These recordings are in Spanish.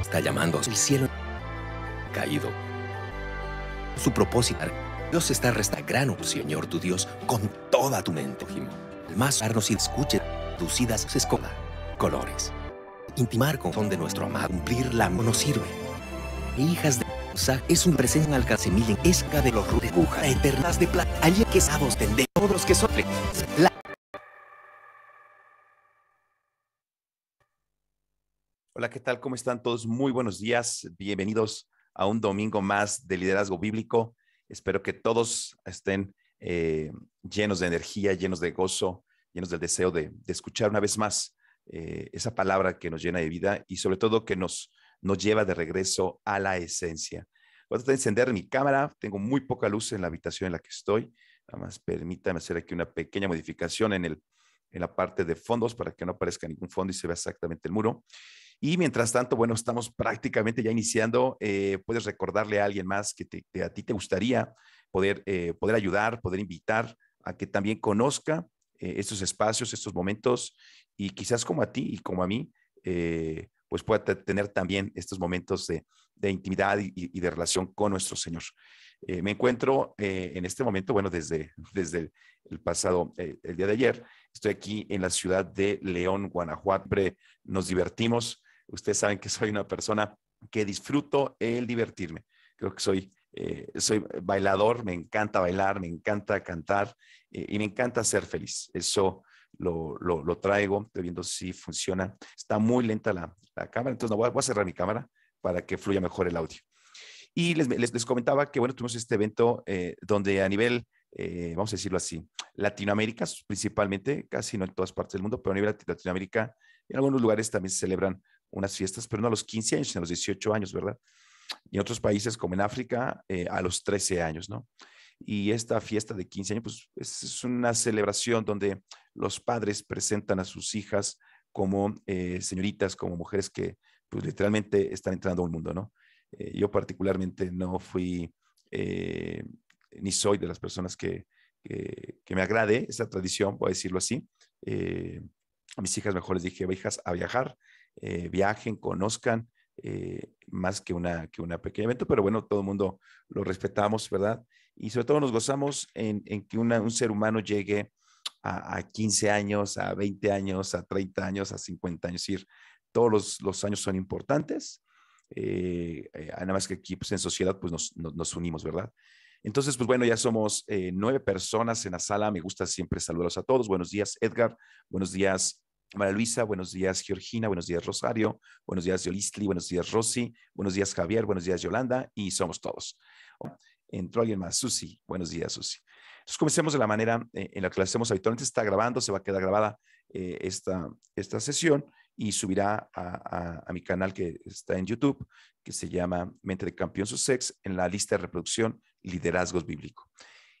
está llamando. El cielo caído. Su propósito. Dios está resta Señor tu Dios, con toda tu mente. más arnos y escuche lucidas se escoba. Colores. Intimar con fondo de nuestro amado. Cumplir la mono sirve. Hijas de es un presente al calcemil en esca de los rudes eternas de plata. Allí que sabos tende todos que son la Hola, ¿qué tal? ¿Cómo están todos? Muy buenos días. Bienvenidos a un domingo más de liderazgo bíblico. Espero que todos estén eh, llenos de energía, llenos de gozo, llenos del deseo de, escuchar una vez más eh, esa palabra que nos llena de vida y sobre todo que nos, nos lleva de regreso a la esencia. Voy a encender mi cámara. Tengo muy poca luz en la habitación en la que estoy. Nada más permítame hacer aquí una pequeña modificación en, el, en la parte de fondos para que no aparezca ningún fondo y se vea exactamente el muro. Y mientras tanto, bueno, estamos prácticamente ya iniciando. Eh, puedes recordarle a alguien más que a ti te gustaría poder, eh, poder ayudar, poder invitar a que también conozca eh, estos espacios, estos momentos y quizás como a ti y como a mí, pues pueda tener también estos momentos de, intimidad y, de relación con nuestro Señor. me encuentro en este momento, bueno, desde, desde el pasado, el día de ayer, estoy aquí en la ciudad de León, Guanajuato. Nos divertimos Ustedes saben que soy una persona que disfruto el divertirme. Creo que soy, eh, soy bailador, me encanta bailar, me encanta cantar eh, y me encanta ser feliz. Eso lo, lo, traigo, estoy viendo si funciona. Está muy lenta la, la cámara, entonces no, voy, a, cerrar mi cámara para que fluya mejor el audio. Y les, les, comentaba que, bueno, tuvimos este evento eh, donde a nivel vamos a decirlo así, Latinoamérica principalmente, casi no en todas partes del mundo, pero a nivel Latinoamérica, en algunos lugares también se celebran unas fiestas, pero no a los 15 años, sino a los 18 años, ¿verdad? Y en otros países, como en África, eh, a los 13 años, ¿no? Y esta fiesta de 15 años, pues es, una celebración donde los padres presentan a sus hijas como eh, señoritas, como mujeres que pues, literalmente están entrando a un mundo, ¿no? Eh, yo particularmente no fui, ni soy de las personas que, que, me agrade esa tradición, voy a decirlo así. a mis hijas mejor les dije, hijas, a viajar, eh, viajen, conozcan, eh, más que una, que una pequeña evento, pero bueno, todo el mundo lo respetamos, ¿verdad? Y sobre todo nos gozamos en, que un ser humano llegue a, 15 años, a 20 años, a 30 años, a 50 años, es todos los, años son importantes, eh, nada más que aquí pues, en sociedad pues nos, unimos, ¿verdad? Entonces, pues bueno, ya somos nueve personas en la sala. Me gusta siempre saludarlos a todos. Buenos días, Edgar. Buenos días, María Luisa, buenos días Georgina, buenos días Rosario, buenos días Yolistli, buenos días Rosy, buenos días Javier, buenos días Yolanda y somos todos. Entró alguien más, Susi, buenos días Susi. Entonces comencemos de la manera eh, en la que lo hacemos habitualmente, está grabando, se va a quedar grabada eh, esta, esta sesión y subirá a, mi canal que está en YouTube, que se llama Mente de Campeón Sussex, en la lista de reproducción Liderazgos Bíblico.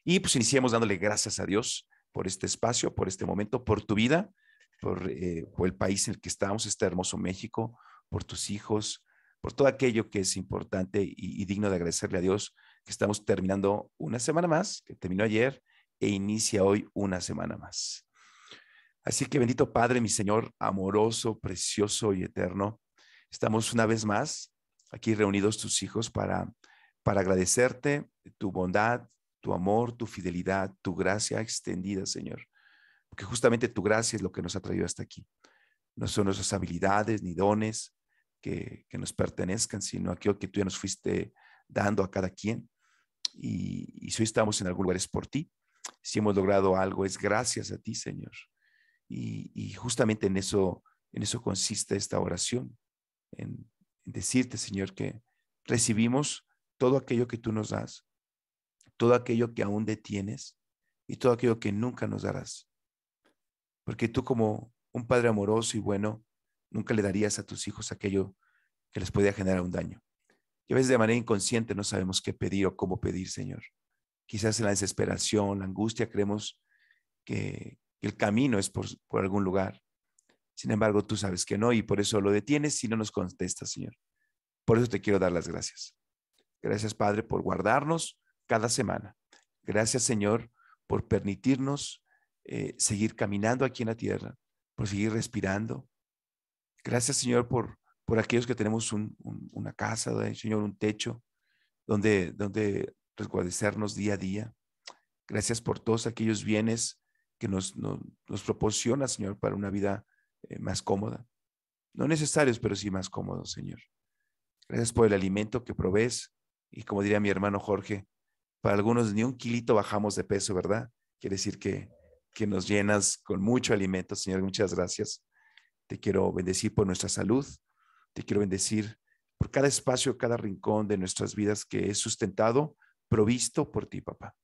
Y pues iniciamos dándole gracias a Dios por este espacio, por este momento, por tu vida, eh, por, el país en el que estamos, este hermoso México, por tus hijos, por todo aquello que es importante y, y digno de agradecerle a Dios que estamos terminando una semana más, que terminó ayer e inicia hoy una semana más. Así que bendito Padre, mi Señor, amoroso, precioso y eterno, estamos una vez más aquí reunidos tus hijos para, para agradecerte tu bondad, tu amor, tu fidelidad, tu gracia extendida, Señor porque justamente tu gracia es lo que nos ha traído hasta aquí. No son nuestras habilidades ni dones que, nos pertenezcan, sino aquello que tú ya nos fuiste dando a cada quien. Y, si hoy estamos en algún lugar es por ti. Si hemos logrado algo es gracias a ti, Señor. Y, justamente en eso, en eso consiste esta oración, en decirte, Señor, que recibimos todo aquello que tú nos das, todo aquello que aún detienes y todo aquello que nunca nos darás. Porque tú como un padre amoroso y bueno, nunca le darías a tus hijos aquello que les podía generar un daño. Y a veces de manera inconsciente no sabemos qué pedir o cómo pedir, Señor. Quizás en la desesperación, la angustia, creemos que el camino es por, algún lugar. Sin embargo, tú sabes que no y por eso lo detienes si no nos contestas, Señor. Por eso te quiero dar las gracias. Gracias, Padre, por guardarnos cada semana. Gracias, Señor, por permitirnos eh, seguir caminando aquí en la tierra, por seguir respirando. Gracias, Señor, por, por aquellos que tenemos una casa, Señor, un techo donde, donde resguardecernos día a día. Gracias por todos aquellos bienes que nos, nos, proporciona, Señor, para una vida eh, más cómoda. No necesarios, pero sí más cómodos, Señor. Gracias por el alimento que provees. Y como diría mi hermano Jorge, para algunos ni un kilito bajamos de peso, ¿verdad? Quiere decir que que nos llenas con mucho alimento, Señor. Muchas gracias. Te quiero bendecir por nuestra salud. Te quiero bendecir por cada espacio, cada rincón de nuestras vidas que es sustentado, provisto por ti, papá.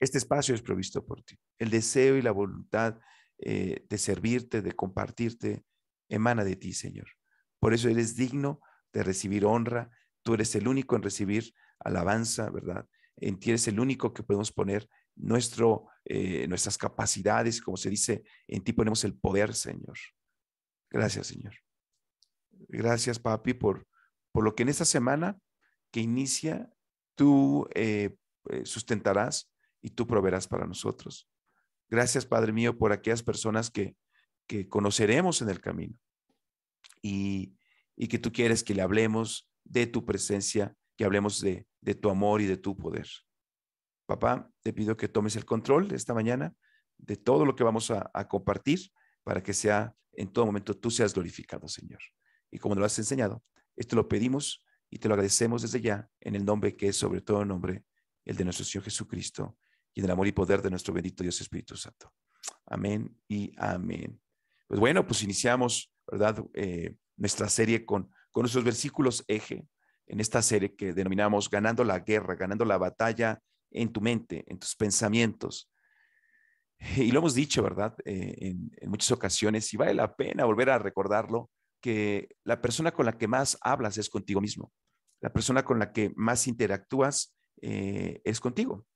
Este espacio es provisto por ti. El deseo y la voluntad eh, de servirte, de compartirte, emana de ti, Señor. Por eso eres digno de recibir honra. Tú eres el único en recibir alabanza, ¿verdad? En ti eres el único que podemos poner nuestro, eh, nuestras capacidades, como se dice, en ti ponemos el poder, Señor. Gracias, Señor. Gracias, papi, por, por lo que en esta semana que inicia, tú eh, eh, sustentarás y tú proveerás para nosotros. Gracias, Padre mío, por aquellas personas que, que conoceremos en el camino y, y, que tú quieres que le hablemos de tu presencia, que hablemos de, de tu amor y de tu poder papá, te pido que tomes el control esta mañana de todo lo que vamos a, compartir para que sea en todo momento tú seas glorificado, Señor. Y como nos lo has enseñado, esto lo pedimos y te lo agradecemos desde ya en el nombre que es sobre todo el nombre, el de nuestro Señor Jesucristo y en el amor y poder de nuestro bendito Dios Espíritu Santo. Amén y amén. Pues bueno, pues iniciamos, ¿verdad? Eh, nuestra serie con, con nuestros versículos eje en esta serie que denominamos Ganando la guerra, ganando la batalla en tu mente, en tus pensamientos. Y lo hemos dicho, ¿verdad? Eh, en, muchas ocasiones, y vale la pena volver a recordarlo, que la persona con la que más hablas es contigo mismo. La persona con la que más interactúas eh, es contigo.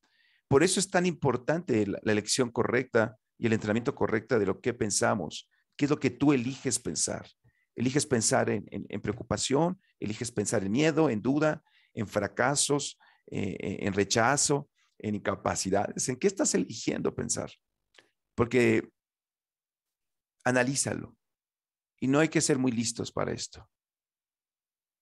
Por eso es tan importante la, elección correcta y el entrenamiento correcto de lo que pensamos. ¿Qué es lo que tú eliges pensar? ¿Eliges pensar en preocupación? ¿Eliges pensar en miedo, en duda, en fracasos, eh, eh, en rechazo, en incapacidades? ¿En qué estás eligiendo pensar? Porque analízalo. Y no hay que ser muy listos para esto.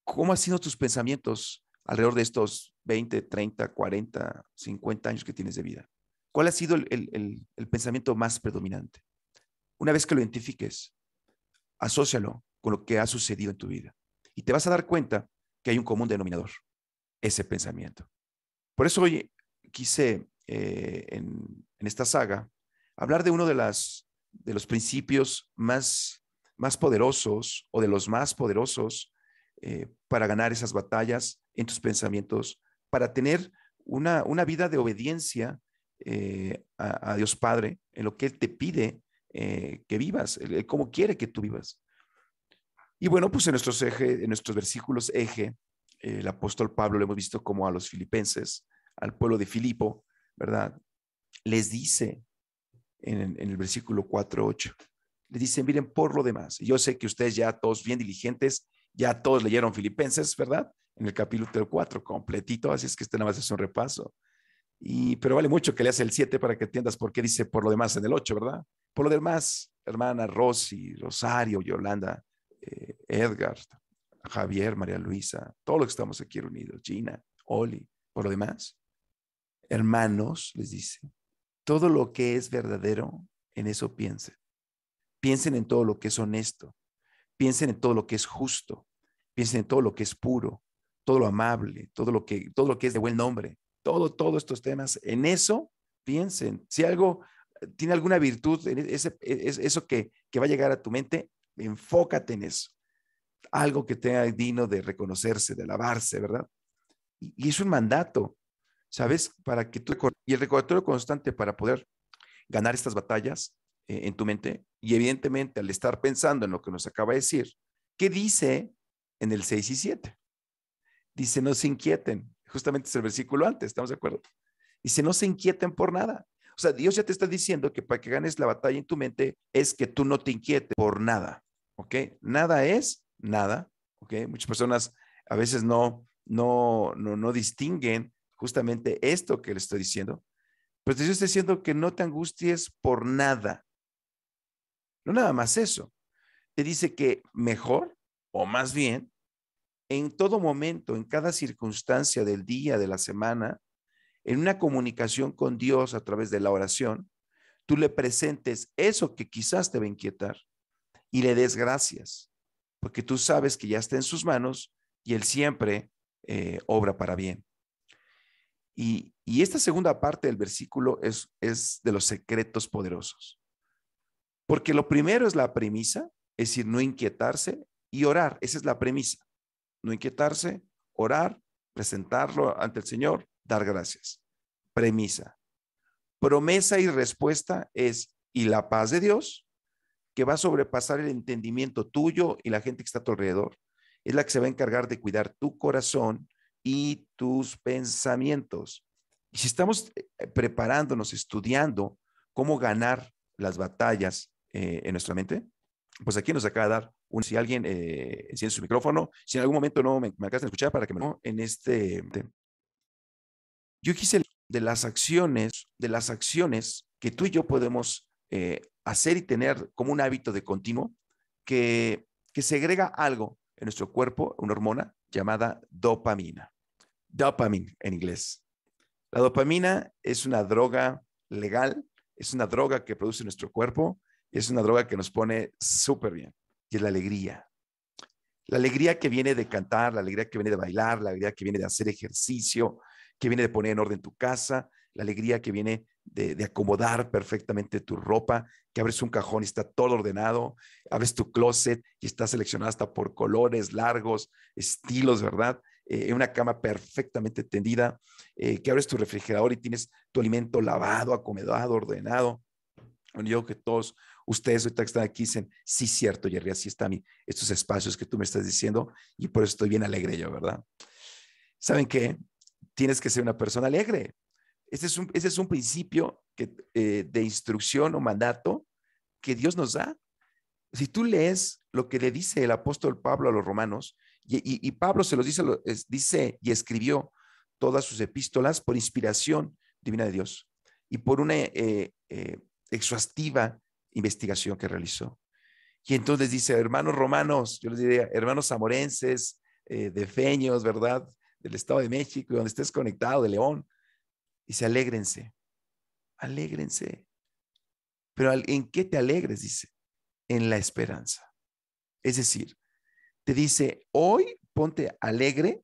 ¿Cómo han sido tus pensamientos alrededor de estos 20, 30, 40, 50 años que tienes de vida? ¿Cuál ha sido el, el pensamiento más predominante? Una vez que lo identifiques, asócialo con lo que ha sucedido en tu vida. Y te vas a dar cuenta que hay un común denominador ese pensamiento. Por eso hoy quise eh, en, esta saga hablar de uno de, las, de los principios más, más poderosos o de los más poderosos eh, para ganar esas batallas en tus pensamientos, para tener una, una vida de obediencia eh, a, Dios Padre en lo que Él te pide que vivas, cómo quiere que tú vivas. Y bueno, pues en nuestros, eje, en nuestros versículos eje el apóstol Pablo, lo hemos visto como a los filipenses, al pueblo de Filipo, ¿verdad? Les dice en, el versículo 4, 8, les dice, miren, por lo demás, yo sé que ustedes ya todos bien diligentes, ya todos leyeron Filipenses, ¿verdad? En el capítulo 4, completito, así es que este nada más es un repaso. Y, pero vale mucho que leas el 7 para que entiendas por qué dice por lo demás en el 8, ¿verdad? Por lo demás, hermana Rosy, Rosario, Yolanda, eh, Edgar, Javier, María Luisa, todos los que estamos aquí reunidos, Gina, Oli, por lo demás. Hermanos, les dice, todo lo que es verdadero, en eso piensen. Piensen en todo lo que es honesto, piensen en todo lo que es justo, piensen en todo lo que es puro, todo lo amable, todo lo que, todo lo que es de buen nombre, todo, todos estos temas. En eso piensen. Si algo tiene alguna virtud, en ese, e, eso que, que va a llegar a tu mente, enfócate en eso algo que tenga digno de reconocerse, de alabarse, ¿verdad? Y, es un mandato, ¿sabes? Para que tú y el recordatorio constante para poder ganar estas batallas eh, en tu mente y evidentemente al estar pensando en lo que nos acaba de decir, ¿qué dice en el 6 y 7? Dice, no se inquieten, justamente es el versículo antes, ¿estamos de acuerdo? Dice, no se inquieten por nada. O sea, Dios ya te está diciendo que para que ganes la batalla en tu mente es que tú no te inquietes por nada, ¿ok? Nada es nada, ¿ok? Muchas personas a veces no, no, no, no distinguen justamente esto que le estoy diciendo, pero pues te estoy diciendo que no te angusties por nada. No nada más eso. Te dice que mejor, o más bien, en todo momento, en cada circunstancia del día, de la semana, en una comunicación con Dios a través de la oración, tú le presentes eso que quizás te va a inquietar y le des gracias porque tú sabes que ya está en sus manos y Él siempre eh, obra para bien. Y, esta segunda parte del versículo es, es de los secretos poderosos. Porque lo primero es la premisa, es decir, no inquietarse y orar. Esa es la premisa. No inquietarse, orar, presentarlo ante el Señor, dar gracias. Premisa. Promesa y respuesta es, y la paz de Dios, que va a sobrepasar el entendimiento tuyo y la gente que está a tu alrededor. Es la que se va a encargar de cuidar tu corazón y tus pensamientos. Y si estamos eh, eh, preparándonos, estudiando cómo ganar las batallas eh, en nuestra mente, pues aquí nos acaba de dar un, si alguien eh, enciende su micrófono, si en algún momento no me, me de escuchar para que me en este. Yo quise de las acciones, de las acciones que tú y yo podemos eh, hacer y tener como un hábito de continuo que, que segrega algo en nuestro cuerpo, una hormona llamada dopamina. Dopamine en inglés. La dopamina es una droga legal, es una droga que produce nuestro cuerpo es una droga que nos pone súper bien, que es la alegría. La alegría que viene de cantar, la alegría que viene de bailar, la alegría que viene de hacer ejercicio, que viene de poner en orden tu casa, la alegría que viene de, acomodar perfectamente tu ropa, que abres un cajón y está todo ordenado, abres tu closet y está seleccionado hasta por colores largos, estilos, ¿verdad? Eh, en una cama perfectamente tendida, eh, que abres tu refrigerador y tienes tu alimento lavado, acomodado, ordenado. Bueno, yo que todos ustedes ahorita que están aquí dicen, sí, cierto, Jerry, así están estos espacios que tú me estás diciendo y por eso estoy bien alegre yo, ¿verdad? ¿Saben qué? Tienes que ser una persona alegre, ese es un, principio eh, de instrucción o mandato que Dios nos da. Si tú lees lo que le dice el apóstol Pablo a los romanos, y, Pablo se los dice, dice y escribió todas sus epístolas por inspiración divina de Dios y por una eh, eh, exhaustiva investigación que realizó. Y entonces dice, hermanos romanos, yo les diría, hermanos zamorenses, de Feños, ¿verdad? Del Estado de México, donde estés conectado, de León, Dice, alégrense, alégrense. Pero ¿en qué te alegres? Dice, en la esperanza. Es decir, te dice, hoy ponte alegre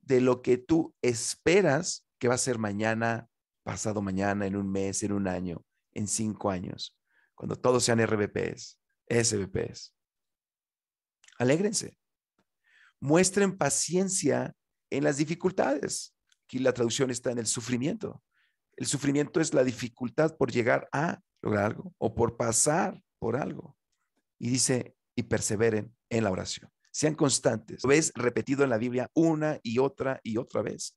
de lo que tú esperas que va a ser mañana, pasado mañana, en un mes, en un año, en cinco años, cuando todos sean RBPs, SBPs. Alégrense. Muestren paciencia en las dificultades. Aquí la traducción está en el sufrimiento. El sufrimiento es la dificultad por llegar a lograr algo o por pasar por algo. Y dice, y perseveren en la oración. Sean constantes. Lo ves repetido en la Biblia una y otra y otra vez.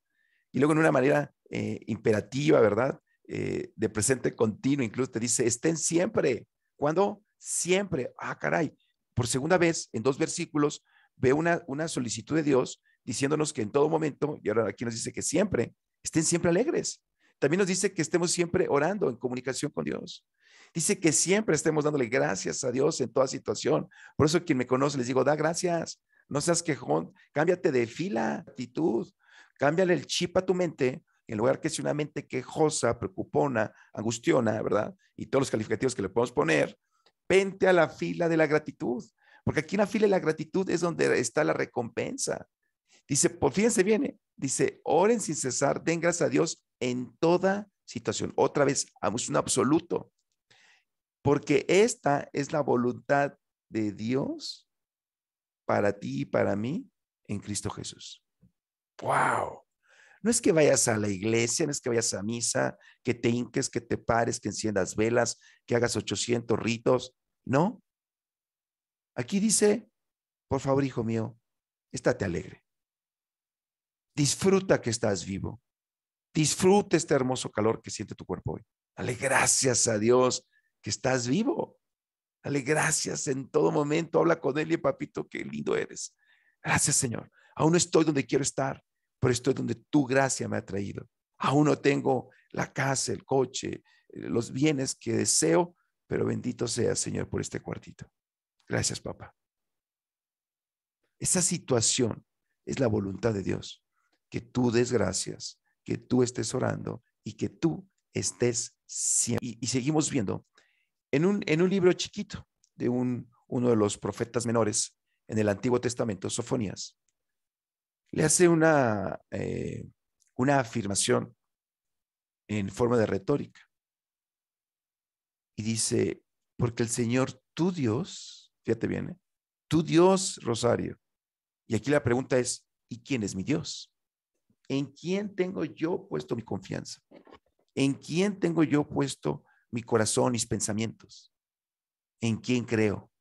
Y luego en una manera eh, imperativa, ¿verdad? Eh, de presente continuo, incluso te dice, estén siempre. ¿Cuándo? Siempre. Ah, caray. Por segunda vez, en dos versículos, ve una, una solicitud de Dios diciéndonos que en todo momento, y ahora aquí nos dice que siempre, estén siempre alegres. También nos dice que estemos siempre orando en comunicación con Dios. Dice que siempre estemos dándole gracias a Dios en toda situación. Por eso quien me conoce les digo, da gracias, no seas quejón, cámbiate de fila, actitud, cámbiale el chip a tu mente, en lugar que sea una mente quejosa, preocupona, angustiona, ¿verdad? Y todos los calificativos que le podemos poner, vente a la fila de la gratitud, porque aquí en la fila de la gratitud es donde está la recompensa. Dice, por pues fin se viene, ¿eh? dice, oren sin cesar, den gracias a Dios en toda situación. Otra vez, es un absoluto, porque esta es la voluntad de Dios para ti y para mí en Cristo Jesús. ¡Wow! No es que vayas a la iglesia, no es que vayas a misa, que te hinques, que te pares, que enciendas velas, que hagas 800 ritos. No. Aquí dice, por favor, hijo mío, estate alegre. Disfruta que estás vivo. Disfruta este hermoso calor que siente tu cuerpo hoy. Dale gracias a Dios que estás vivo. Dale gracias en todo momento. Habla con Él y papito, qué lindo eres. Gracias, Señor. Aún no estoy donde quiero estar, pero estoy donde tu gracia me ha traído. Aún no tengo la casa, el coche, eh, los bienes que deseo, pero bendito sea, Señor, por este cuartito. Gracias, papá. Esa situación es la voluntad de Dios que tú desgracias, que tú estés orando y que tú estés siempre. Y, seguimos viendo en un, en un libro chiquito de un, uno de los profetas menores en el Antiguo Testamento, Sofonías, le hace una, eh, una afirmación en forma de retórica. Y dice, porque el Señor, tu Dios, fíjate bien, ¿eh? tu Dios, Rosario. Y aquí la pregunta es, ¿y quién es mi Dios? ¿En quién tengo yo puesto mi confianza? ¿En quién tengo yo puesto mi corazón, mis pensamientos? ¿En quién creo?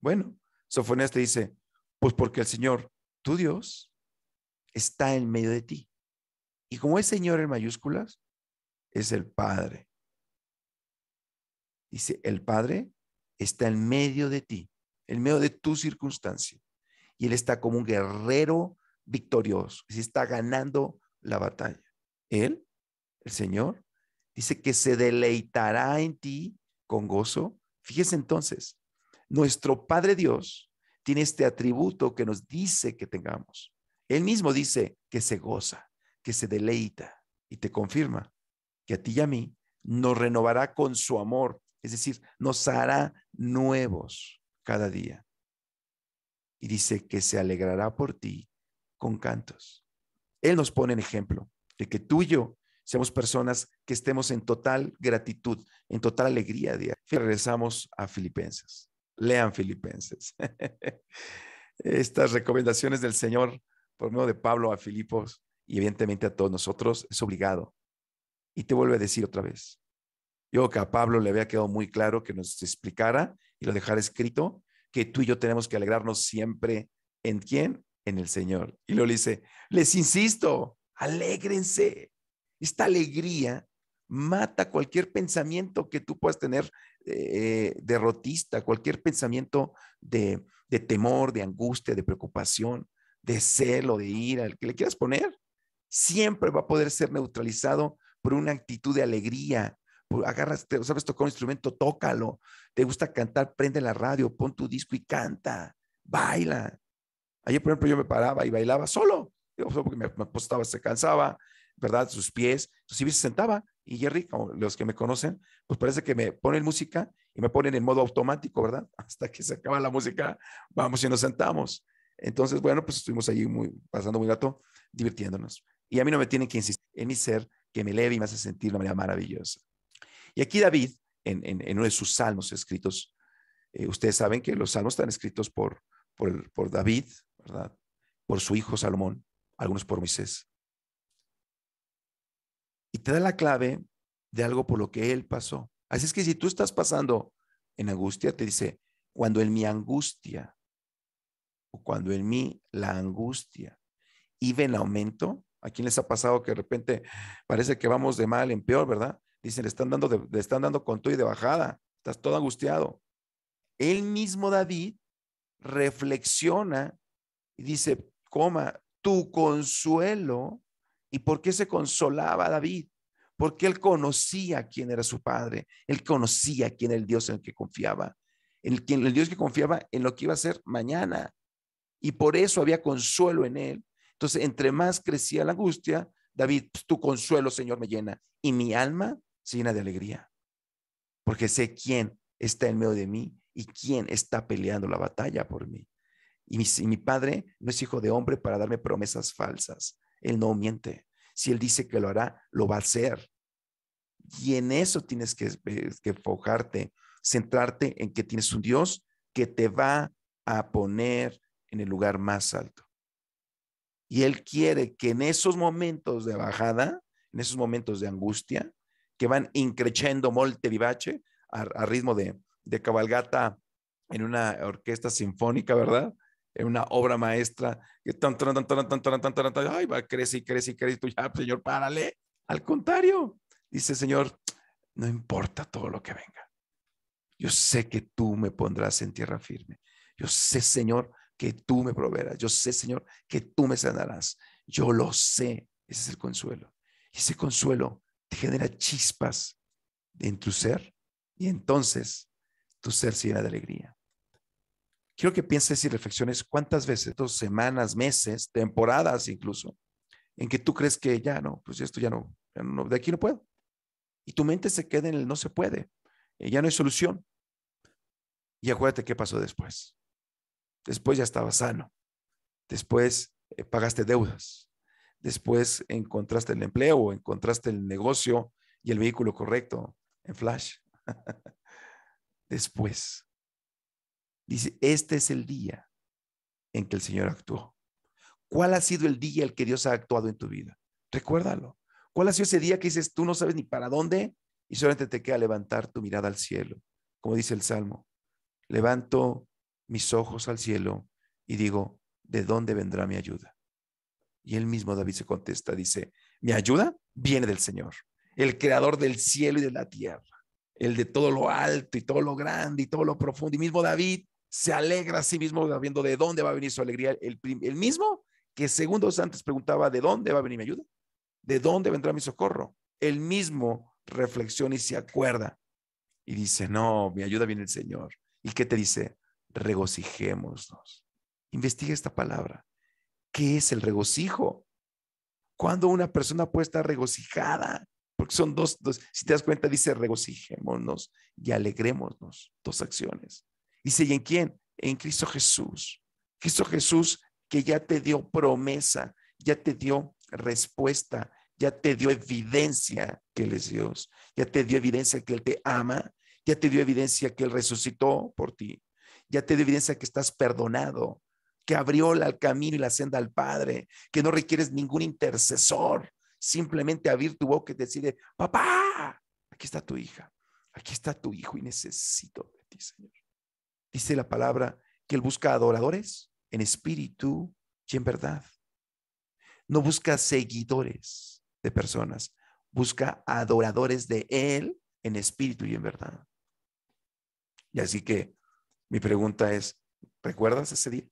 Bueno, Sofonías te dice, pues porque el Señor, tu Dios, está en medio de ti. Y como es Señor en mayúsculas, es el Padre. Dice, el Padre está en medio de ti, en medio de tu circunstancia. Y Él está como un guerrero victorioso, si está ganando la batalla. Él, el Señor, dice que se deleitará en ti con gozo. Fíjese entonces, nuestro Padre Dios tiene este atributo que nos dice que tengamos. Él mismo dice que se goza, que se deleita y te confirma que a ti y a mí nos renovará con su amor, es decir, nos hará nuevos cada día. Y dice que se alegrará por ti con cantos. Él nos pone en ejemplo de que tú y yo seamos personas que estemos en total gratitud, en total alegría. Regresamos a Filipenses. Lean Filipenses. Estas recomendaciones del Señor por medio de Pablo a Filipos y evidentemente a todos nosotros es obligado. Y te vuelvo a decir otra vez. Yo que a Pablo le había quedado muy claro que nos explicara y lo dejara escrito que tú y yo tenemos que alegrarnos siempre en quién? en el Señor. Y lo dice, les insisto, alégrense. Esta alegría mata cualquier pensamiento que tú puedas tener eh, derrotista, cualquier pensamiento de, temor, de angustia, de preocupación, de celo, de ira, el que le quieras poner, siempre va a poder ser neutralizado por una actitud de alegría. agarras, sabes tocar un instrumento, tócalo. Te gusta cantar, prende la radio, pon tu disco y canta, baila. Ayer, por ejemplo, yo me paraba y bailaba solo, porque me, apostaba, se cansaba, ¿verdad? Sus pies, si si se sentaba. Y Jerry, como los que me conocen, pues parece que me ponen música y me ponen en modo automático, ¿verdad? Hasta que se acaba la música, vamos y nos sentamos. Entonces, bueno, pues estuvimos allí muy, pasando muy rato, divirtiéndonos. Y a mí no me tienen que insistir en mi ser que me leve y me hace sentir de una manera maravillosa. Y aquí David, en, uno de sus salmos escritos, eh, ustedes saben que los salmos están escritos por, por, por David, ¿verdad? Por su hijo Salomón, algunos por Moisés. Y te da la clave de algo por lo que él pasó. Así es que si tú estás pasando en angustia, te dice, cuando en mi angustia, o cuando en mí la angustia iba en aumento, ¿a quién les ha pasado que de repente parece que vamos de mal en peor, verdad? Dicen, le están dando, le están dando con todo y de bajada, estás todo angustiado. El mismo David reflexiona dice, coma, tu consuelo. ¿Y por qué se consolaba David? Porque él conocía quién era su padre, él conocía quién era el Dios en el que confiaba, el, el Dios que confiaba en lo que iba a ser mañana. Y por eso había consuelo en él. Entonces, entre más crecía la angustia, David, pues, tu consuelo, Señor, me llena. Y mi alma se llena de alegría, porque sé quién está en medio de mí y quién está peleando la batalla por mí. Y mi, padre no es hijo de hombre para darme promesas falsas. Él no miente. Si él dice que lo hará, lo va a hacer. Y en eso tienes que, eh, que enfocarte, centrarte en que tienes un Dios que te va a poner en el lugar más alto. Y Él quiere que en esos momentos de bajada, en esos momentos de angustia, que van increchando molte vivace a, a ritmo de, de, cabalgata en una orquesta sinfónica, ¿verdad? una obra maestra que tan, tan, tan, tan, tan, tan, tan, ay, va, crece y y crece, tú ya, pues, Señor, párale. Al contrario, dice Señor, no importa todo lo que venga. Yo sé que tú me pondrás en tierra firme. Yo sé, Señor, que tú me proveerás. Yo sé, Señor, que tú me sanarás. Yo lo sé. Ese es el consuelo. Y ese consuelo te genera chispas en tu ser y entonces tu ser se llena de alegría. Quiero que pienses y reflexiones cuántas veces, dos semanas, meses, temporadas incluso, en que tú crees que ya no, pues esto ya no, de aquí no puedo. Y tu mente se queda en el no se puede, eh, ya no hay solución. Y acuérdate qué pasó después. Después ya estaba sano. Después eh, pagaste deudas. Después encontraste el empleo, encontraste el negocio y el vehículo correcto en Flash. después. Dice, este es el día en que el Señor actuó. ¿Cuál ha sido el día en el que Dios ha actuado en tu vida? Recuérdalo. ¿Cuál ha sido ese día que dices, tú no sabes ni para dónde y solamente te queda levantar tu mirada al cielo? Como dice el Salmo, levanto mis ojos al cielo y digo, ¿de dónde vendrá mi ayuda? Y él mismo David se contesta, dice, mi ayuda viene del Señor, el creador del cielo y de la tierra, el de todo lo alto y todo lo grande y todo lo profundo. Y mismo David se alegra a sí mismo viendo de dónde va a venir su alegría. El, mismo que segundos antes preguntaba, ¿de dónde va a venir mi ayuda? ¿De dónde vendrá mi socorro? El mismo reflexiona y se acuerda y dice, no, mi ayuda viene el Señor. ¿Y qué te dice? Regocijémonos. Investiga esta palabra. ¿Qué es el regocijo? Cuando una persona puede estar regocijada? Porque son dos, dos, si te das cuenta, dice regocijémonos y alegrémonos, dos acciones. Dice, ¿y en quién? En Cristo Jesús. Cristo Jesús que ya te dio promesa, ya te dio respuesta, ya te dio evidencia que Él es Dios, ya te dio evidencia que Él te ama, ya te dio evidencia que Él resucitó por ti, ya te dio evidencia que estás perdonado, que abrió el camino y la senda al Padre, que no requieres ningún intercesor, simplemente abrir tu boca y decirle, papá, aquí está tu hija, aquí está tu hijo y necesito de ti, Señor. Dice la palabra que Él busca adoradores en espíritu y en verdad. No busca seguidores de personas, busca adoradores de Él en espíritu y en verdad. Y así que mi pregunta es, ¿recuerdas ese día?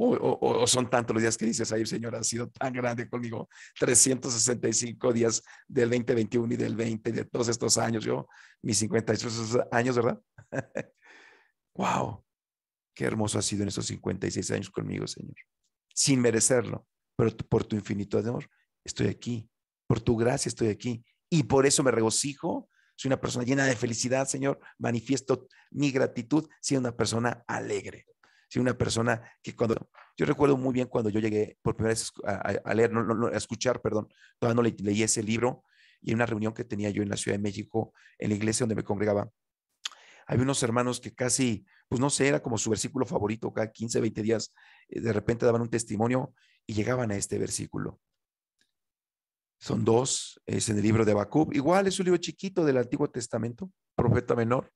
O, son tantos los días que dices, ay Señor, ha sido tan grande conmigo, 365 días del 2021 y del 20, de todos estos años, yo, mis 58 años, ¿verdad? wow, qué hermoso ha sido en estos 56 años conmigo, Señor. Sin merecerlo, pero por tu infinito amor estoy aquí, por tu gracia estoy aquí. Y por eso me regocijo, soy una persona llena de felicidad, Señor. Manifiesto mi gratitud, soy una persona alegre, soy una persona que cuando... Yo recuerdo muy bien cuando yo llegué por primera vez a, leer, a escuchar, perdón, todavía no leí ese libro, y en una reunión que tenía yo en la Ciudad de México, en la iglesia donde me congregaba, había unos hermanos que casi, pues no sé, era como su versículo favorito, cada 15, 20 días eh, de repente daban un testimonio y llegaban a este versículo. Son dos, es en el libro de Habacuc. Igual es un libro chiquito del Antiguo Testamento, profeta menor.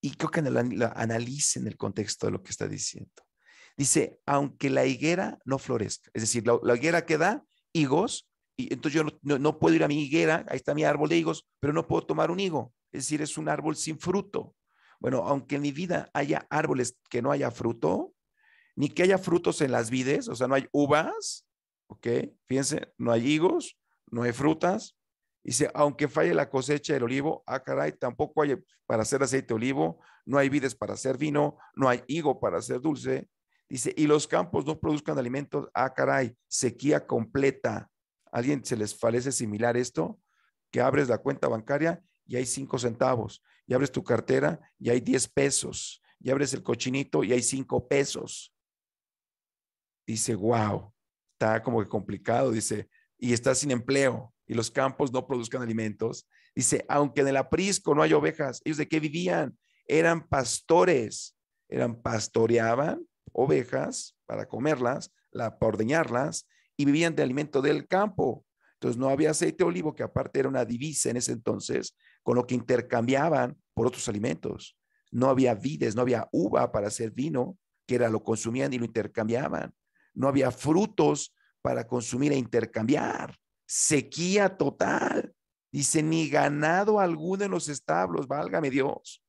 Y creo que en el contexto de lo que está diciendo. Dice, aunque la higuera no florezca, es decir, la, higuera que da higos, y entonces yo no, puedo ir a mi higuera, ahí está mi árbol de higos, pero no puedo tomar un higo es decir, es un árbol sin fruto. Bueno, aunque en mi vida haya árboles que no haya fruto, ni que haya frutos en las vides, o sea, no hay uvas, ¿ok? Fíjense, no hay higos, no hay frutas. Dice, aunque falle la cosecha del olivo, ah, caray, tampoco hay para hacer aceite de olivo, no hay vides para hacer vino, no hay higo para hacer dulce. Dice, y los campos no produzcan alimentos, ah, caray, sequía completa. ¿A alguien se les parece similar esto? Que abres la cuenta bancaria y hay cinco centavos, y abres tu cartera y hay diez pesos, y abres el cochinito y hay cinco pesos. Dice, wow, está como que complicado, dice, y está sin empleo y los campos no produzcan alimentos. Dice, aunque en el aprisco no hay ovejas, ¿ellos de qué vivían? Eran pastores, eran pastoreaban ovejas para comerlas, la, para ordeñarlas y vivían de alimento del campo. Entonces no había aceite de olivo, que aparte era una divisa en ese entonces, con lo que intercambiaban por otros alimentos. No había vides, no había uva para hacer vino, que era lo consumían y lo intercambiaban. No había frutos para consumir e intercambiar. Sequía total. Dice, ni ganado alguno en los establos, válgame Dios.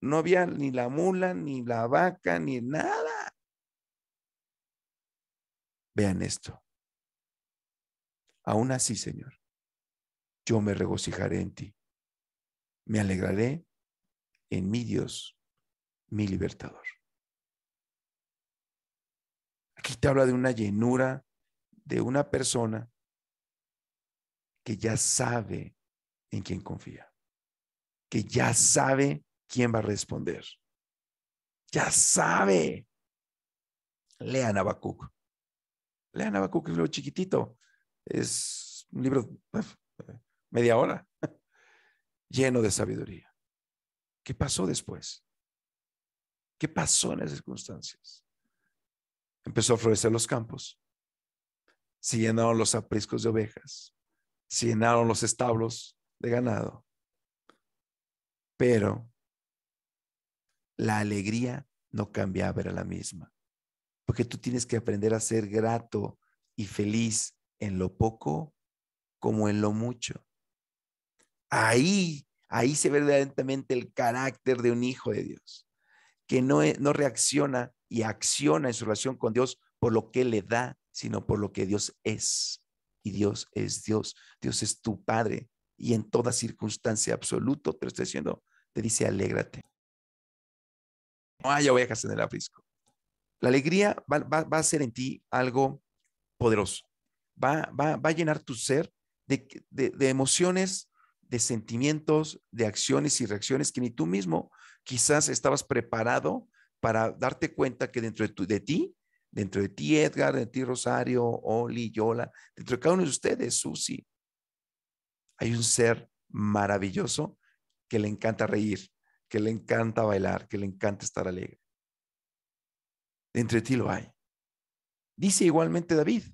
No había ni la mula, ni la vaca, ni nada. Vean esto. Aún así, Señor, yo me regocijaré en ti. Me alegraré en mi Dios, mi libertador. Aquí te habla de una llenura de una persona que ya sabe en quién confía, que ya sabe quién va a responder, ya sabe. Lean Habacuc. Lean Habacuc, es lo chiquitito es un libro pues, eh, media hora, lleno de sabiduría. ¿Qué pasó después? ¿Qué pasó en las circunstancias? Empezó a florecer los campos, se llenaron los apriscos de ovejas, se llenaron los establos de ganado, pero la alegría no cambiaba, era la misma, porque tú tienes que aprender a ser grato y feliz en lo poco como en lo mucho. Ahí, ahí se ve verdaderamente el carácter de un hijo de Dios, que no, no reacciona y acciona en su relación con Dios por lo que le da, sino por lo que Dios es. Y Dios es Dios, Dios es tu Padre. Y en toda circunstancia absoluto te estoy diciendo, te dice, alégrate. Ah, voy a ovejas en el aprisco. La alegría va, a ser en ti algo poderoso va, va, va a llenar tu ser de, de, emociones, de sentimientos, de acciones y reacciones que ni tú mismo quizás estabas preparado para darte cuenta que dentro de, tu, de ti, dentro de ti Edgar, dentro de ti Rosario, Oli, Yola, dentro de cada uno de ustedes, Susi, hay un ser maravilloso que le encanta reír, que le encanta bailar, que le encanta estar alegre. Dentro de ti lo hay. Dice igualmente David,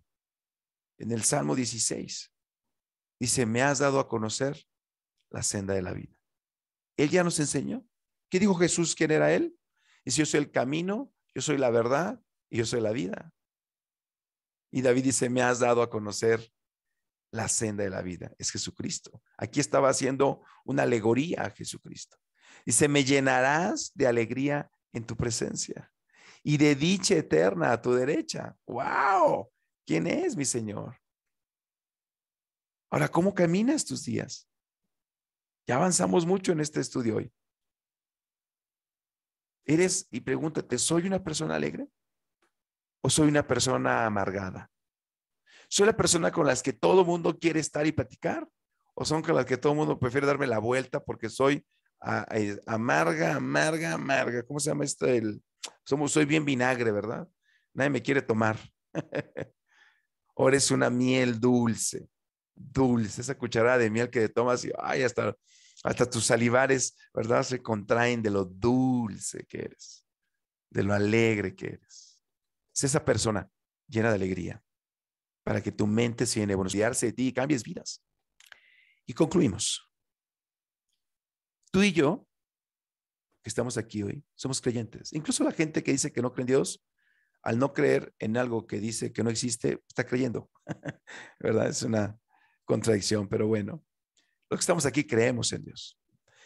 en el Salmo 16. Dice, me has dado a conocer la senda de la vida. Él ya nos enseñó. ¿Qué dijo Jesús? ¿Quién era Él? Dice, yo soy el camino, yo soy la verdad y yo soy la vida. Y David dice, me has dado a conocer la senda de la vida. Es Jesucristo. Aquí estaba haciendo una alegoría a Jesucristo. Dice, me llenarás de alegría en tu presencia y de dicha eterna a tu derecha. ¡Wow! ¿Quién es mi Señor? Ahora, ¿cómo caminas tus días? Ya avanzamos mucho en este estudio hoy. Eres, y pregúntate, ¿soy una persona alegre? ¿O soy una persona amargada? ¿Soy la persona con las que todo mundo quiere estar y platicar? ¿O son con las que todo mundo prefiere darme la vuelta porque soy eh, amarga, amarga, amarga? ¿Cómo se llama esto? El, somos, soy bien vinagre, ¿verdad? Nadie me quiere tomar. O eres una miel dulce, dulce, esa cucharada de miel que tomas y, ay, hasta, hasta tus salivares, ¿verdad? Se contraen de lo dulce que eres, de lo alegre que eres. Es esa persona llena de alegría para que tu mente se llene, de ti y cambies vidas. Y concluimos. Tú y yo, que estamos aquí hoy, somos creyentes. Incluso la gente que dice que no cree en Dios, al no creer en algo que dice que no existe, está creyendo, ¿verdad? Es una contradicción, pero bueno, los que estamos aquí creemos en Dios.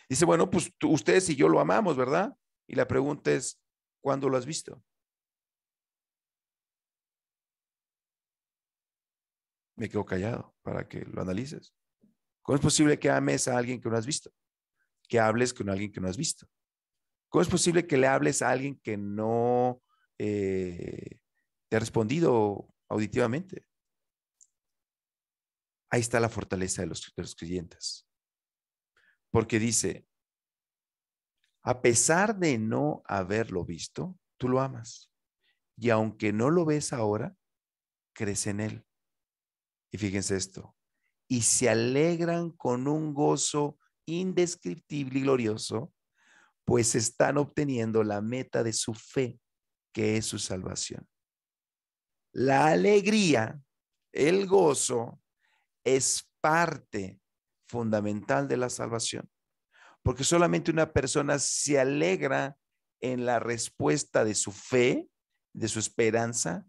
Dice, bueno, pues ustedes y yo lo amamos, ¿verdad? Y la pregunta es, ¿cuándo lo has visto? Me quedo callado para que lo analices. ¿Cómo es posible que ames a alguien que no has visto? Que hables con alguien que no has visto. ¿Cómo es posible que le hables a alguien que no eh, te ha respondido auditivamente. Ahí está la fortaleza de los, de los creyentes. Porque dice, a pesar de no haberlo visto, tú lo amas. Y aunque no lo ves ahora, crees en él. Y fíjense esto. Y se alegran con un gozo indescriptible y glorioso, pues están obteniendo la meta de su fe, que es su salvación. La alegría, el gozo, es parte fundamental de la salvación, porque solamente una persona se alegra en la respuesta de su fe, de su esperanza,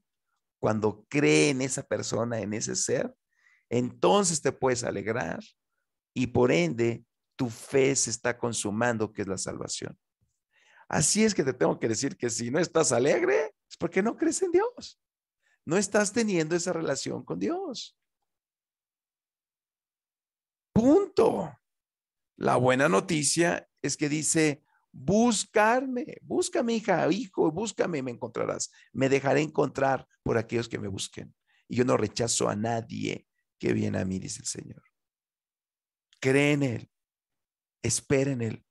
cuando cree en esa persona, en ese ser, entonces te puedes alegrar y por ende tu fe se está consumando, que es la salvación. Así es que te tengo que decir que si no estás alegre, es porque no crees en Dios. No estás teniendo esa relación con Dios. Punto. La buena noticia es que dice, buscarme, búscame hija, hijo, búscame y me encontrarás. Me dejaré encontrar por aquellos que me busquen. Y yo no rechazo a nadie que viene a mí, dice el Señor. Cree en Él, espera en Él,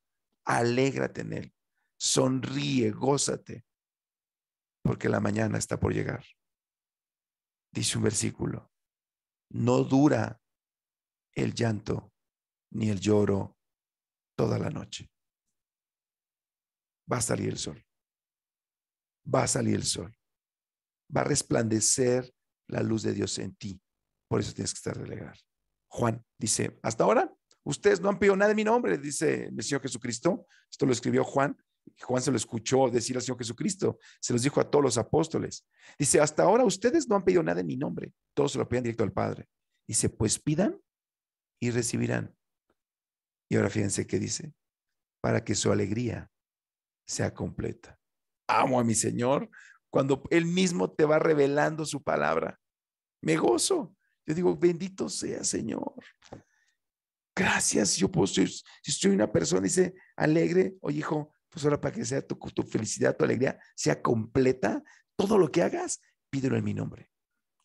alégrate en Él, sonríe, gózate, porque la mañana está por llegar. Dice un versículo, no dura el llanto ni el lloro toda la noche. Va a salir el sol. Va a salir el sol. Va a resplandecer la luz de Dios en ti. Por eso tienes que estar alegrar. Juan dice, hasta ahora ustedes no han pedido nada de mi nombre, dice el Señor Jesucristo. Esto lo escribió Juan. Juan se lo escuchó decir al Señor Jesucristo, se los dijo a todos los apóstoles. Dice, hasta ahora ustedes no han pedido nada en mi nombre, todos se lo pidan directo al Padre. Dice, pues pidan y recibirán. Y ahora fíjense qué dice, para que su alegría sea completa. Amo a mi Señor cuando Él mismo te va revelando su palabra. Me gozo. Yo digo, bendito sea Señor. Gracias, yo puedo, si soy una persona, dice, alegre, oye hijo, pues ahora para que sea tu, felicidad, tu alegría, sea completa, todo lo que hagas, pídelo en mi nombre.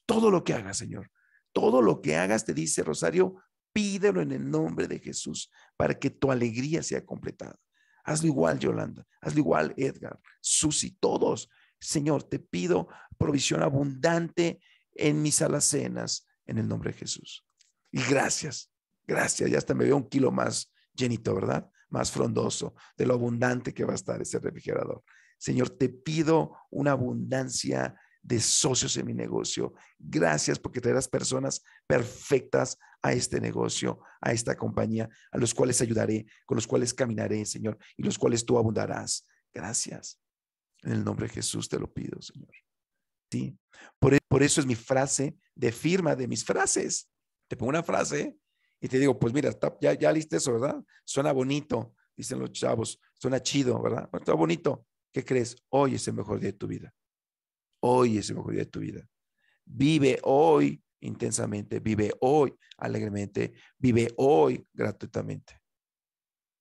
Todo lo que hagas, Señor. Todo lo que hagas, te dice Rosario, pídelo en el nombre de Jesús para que tu alegría sea completada. Hazlo igual, Yolanda. Hazlo igual, Edgar, Susi, todos. Señor, te pido provisión abundante en mis alacenas en el nombre de Jesús. Y gracias, gracias. Ya hasta me veo un kilo más llenito, ¿verdad? más frondoso, de lo abundante que va a estar ese refrigerador. Señor, te pido una abundancia de socios en mi negocio. Gracias porque traerás personas perfectas a este negocio, a esta compañía, a los cuales ayudaré, con los cuales caminaré, Señor, y los cuales tú abundarás. Gracias. En el nombre de Jesús te lo pido, Señor. Sí. Por, e, eso es mi frase de firma de mis frases. Te pongo una frase y te digo, pues mira, ya, ya eso, ¿verdad? Suena bonito, dicen los chavos, suena chido, ¿verdad? Está bonito. ¿Qué crees? Hoy es el mejor día de tu vida. Hoy es el mejor día de tu vida. Vive hoy intensamente, vive hoy alegremente, vive hoy gratuitamente.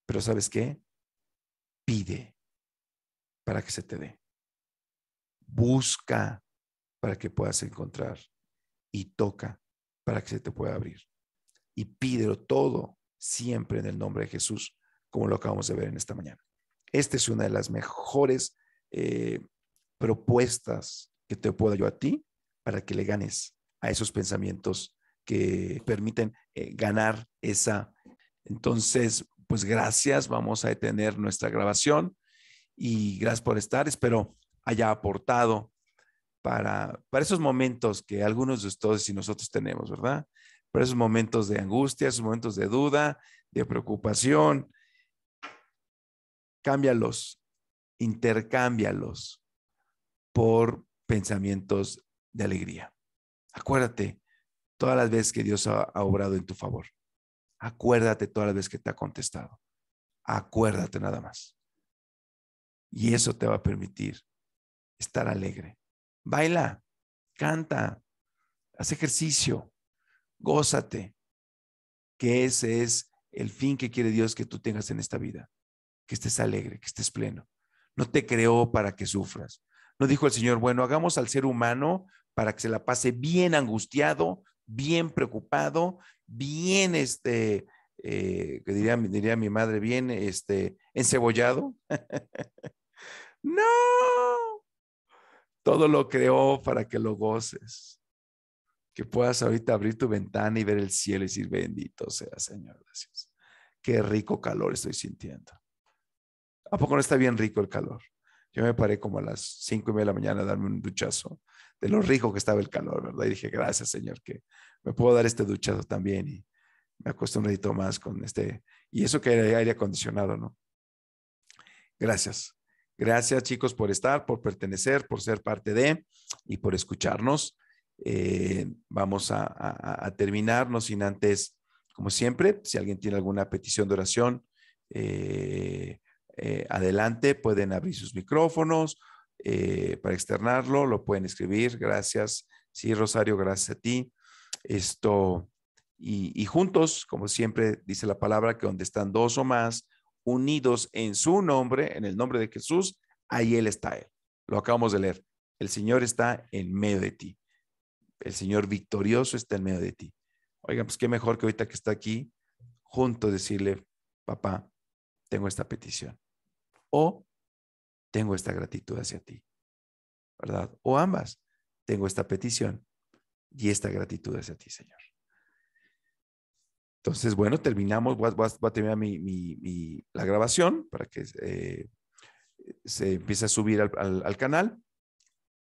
Pero ¿sabes qué? Pide para que se te dé. Busca para que puedas encontrar y toca para que se te pueda abrir y pídelo todo siempre en el nombre de Jesús, como lo acabamos de ver en esta mañana. Esta es una de las mejores eh, propuestas que te puedo yo a ti para que le ganes a esos pensamientos que permiten eh, ganar esa. Entonces, pues gracias, vamos a detener nuestra grabación y gracias por estar. Espero haya aportado para, para esos momentos que algunos de ustedes y nosotros tenemos, ¿verdad? por esos momentos de angustia, esos momentos de duda, de preocupación. Cámbialos, intercámbialos por pensamientos de alegría. Acuérdate todas las veces que Dios ha, ha obrado en tu favor. Acuérdate todas las veces que te ha contestado. Acuérdate nada más. Y eso te va a permitir estar alegre. Baila, canta, haz ejercicio, gózate, que ese es el fin que quiere Dios que tú tengas en esta vida, que estés alegre, que estés pleno. No te creó para que sufras. No dijo el Señor, bueno, hagamos al ser humano para que se la pase bien angustiado, bien preocupado, bien, este, eh, diría, diría mi madre, bien, este, encebollado. no, todo lo creó para que lo goces que puedas ahorita abrir tu ventana y ver el cielo y decir, bendito sea, Señor, gracias. Qué rico calor estoy sintiendo. ¿A poco no está bien rico el calor? Yo me paré como a las cinco y media de la mañana a darme un duchazo de lo rico que estaba el calor, ¿verdad? Y dije, gracias, Señor, que me puedo dar este duchazo también. Y me acuesto un ratito más con este. Y eso que era aire acondicionado, ¿no? Gracias. Gracias, chicos, por estar, por pertenecer, por ser parte de y por escucharnos. Eh, vamos a, a, a, terminarnos sin antes, como siempre, si alguien tiene alguna petición de oración, eh, eh, adelante, pueden abrir sus micrófonos para externarlo, lo pueden escribir. Gracias, sí, Rosario, gracias a ti. Esto, y, juntos, como siempre dice la palabra, que donde están dos o más unidos en su nombre, en el nombre de Jesús, ahí Él está Lo acabamos de leer. El Señor está en medio de ti el Señor victorioso está en medio de ti. Oiga, pues qué mejor que ahorita que está aquí, junto decirle, papá, tengo esta petición. O tengo esta gratitud hacia ti, ¿verdad? O ambas, tengo esta petición y esta gratitud hacia ti, Señor. Entonces, bueno, terminamos, voy a, terminar mi, la grabación para que eh, se empiece a subir al canal.